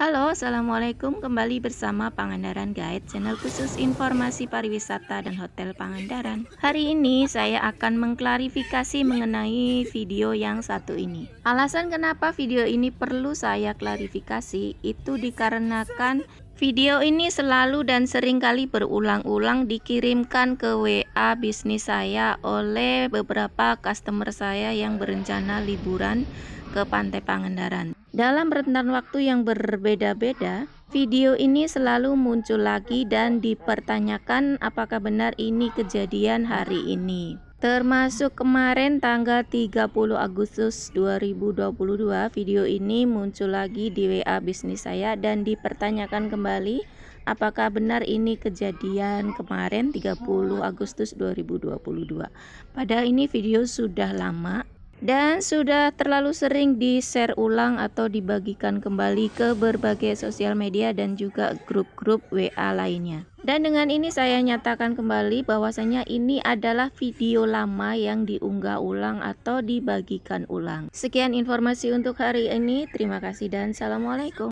Halo, Assalamualaikum kembali bersama Pangandaran Guide Channel khusus informasi pariwisata dan hotel Pangandaran Hari ini saya akan mengklarifikasi mengenai video yang satu ini Alasan kenapa video ini perlu saya klarifikasi itu dikarenakan Video ini selalu dan seringkali berulang-ulang dikirimkan ke WA bisnis saya oleh beberapa customer saya yang berencana liburan ke Pantai Pangandaran. Dalam rentan waktu yang berbeda-beda, video ini selalu muncul lagi dan dipertanyakan apakah benar ini kejadian hari ini. Termasuk kemarin tanggal 30 Agustus 2022 video ini muncul lagi di WA bisnis saya dan dipertanyakan kembali apakah benar ini kejadian kemarin 30 Agustus 2022. Padahal ini video sudah lama dan sudah terlalu sering di-share ulang atau dibagikan kembali ke berbagai sosial media dan juga grup-grup WA lainnya. Dan dengan ini saya nyatakan kembali bahwasanya ini adalah video lama yang diunggah ulang atau dibagikan ulang. Sekian informasi untuk hari ini. Terima kasih dan Assalamualaikum.